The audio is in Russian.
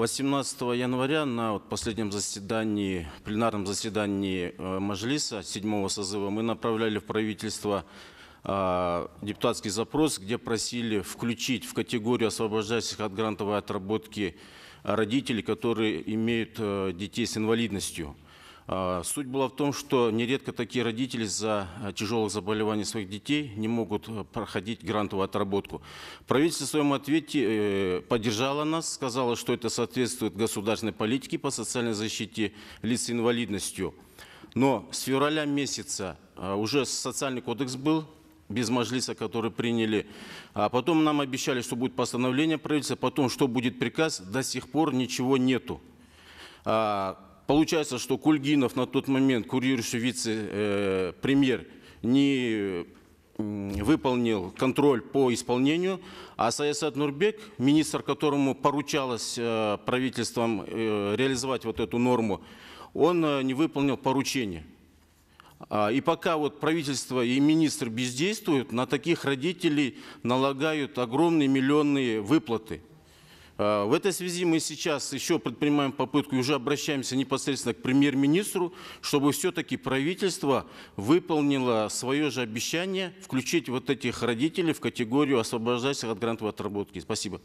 18 января на вот последнем заседании, пленарном заседании э, Мажлиса седьмого созыва мы направляли в правительство э, депутатский запрос, где просили включить в категорию освобождающих от грантовой отработки э, родителей, которые имеют детей с инвалидностью. А, суть была в том, что нередко такие родители за э, тяжелых заболеваний своих детей не могут э, проходить грантовую отработку. Правительство в своем ответе э, поддержало нас, сказало, что это соответствует государственной политике по социальной защите лиц с инвалидностью. Но с февраля месяца уже социальный кодекс был без Мажлиса, который приняли. А потом нам обещали, что будет постановление правительства, потом что будет приказ, до сих пор ничего нету. А Получается, что Кульгинов на тот момент, курирующий вице-премьер, э, не выполнил контроль по исполнению, а Саясат Нурбек, министр которому поручалось э, правительством э, реализовать вот эту норму, он не выполнил поручение. А, и пока вот правительство и министр бездействуют, на таких родителей налагают огромные миллионные выплаты – а, в этой связи мы сейчас еще предпринимаем попытку и уже обращаемся непосредственно к премьер-министру, чтобы все-таки правительство выполнило свое же обещание включить вот этих родителей в категорию освобождать от грантовой отработки. Спасибо.